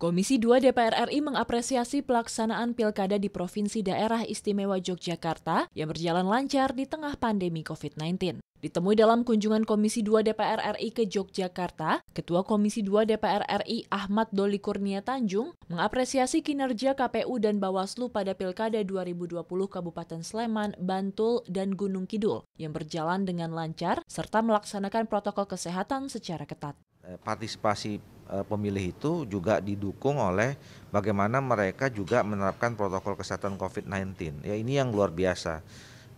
Komisi 2 DPR RI mengapresiasi pelaksanaan pilkada di Provinsi Daerah Istimewa Yogyakarta yang berjalan lancar di tengah pandemi COVID-19. Ditemui dalam kunjungan Komisi 2 DPR RI ke Yogyakarta, Ketua Komisi 2 DPR RI Ahmad Doli Kurnia Tanjung mengapresiasi kinerja KPU dan Bawaslu pada Pilkada 2020 Kabupaten Sleman, Bantul, dan Gunung Kidul yang berjalan dengan lancar serta melaksanakan protokol kesehatan secara ketat. Eh, partisipasi eh, pemilih itu juga didukung oleh bagaimana mereka juga menerapkan protokol kesehatan COVID-19. Ya ini yang luar biasa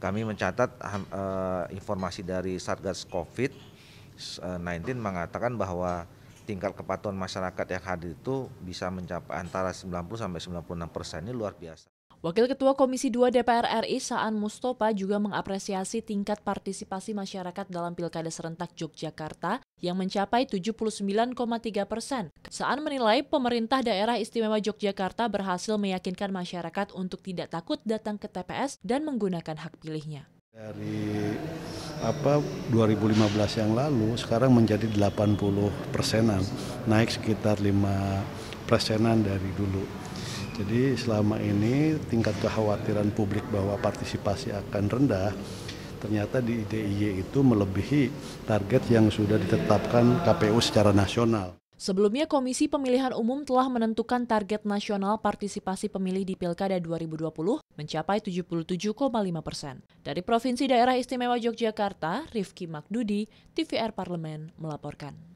kami mencatat uh, informasi dari Satgas COVID-19 eh, mengatakan bahwa tingkat kepatuhan masyarakat yang hadir itu bisa mencapai antara 90 sampai 96 persen ini luar biasa. Wakil Ketua Komisi 2 DPR RI Saan Mustopa juga mengapresiasi tingkat partisipasi masyarakat dalam Pilkada Serentak Yogyakarta yang mencapai 79,3 persen. Saan menilai pemerintah daerah istimewa Yogyakarta berhasil meyakinkan masyarakat untuk tidak takut datang ke TPS dan menggunakan hak pilihnya. Dari apa 2015 yang lalu sekarang menjadi 80 persenan, naik sekitar 5 persenan dari dulu. Jadi selama ini tingkat kekhawatiran publik bahwa partisipasi akan rendah ternyata di D.I.Y. itu melebihi target yang sudah ditetapkan KPU secara nasional. Sebelumnya Komisi Pemilihan Umum telah menentukan target nasional partisipasi pemilih di Pilkada 2020 mencapai 77,5 persen. Dari Provinsi Daerah Istimewa Yogyakarta, Rifki Makdudi, TVR Parlemen melaporkan.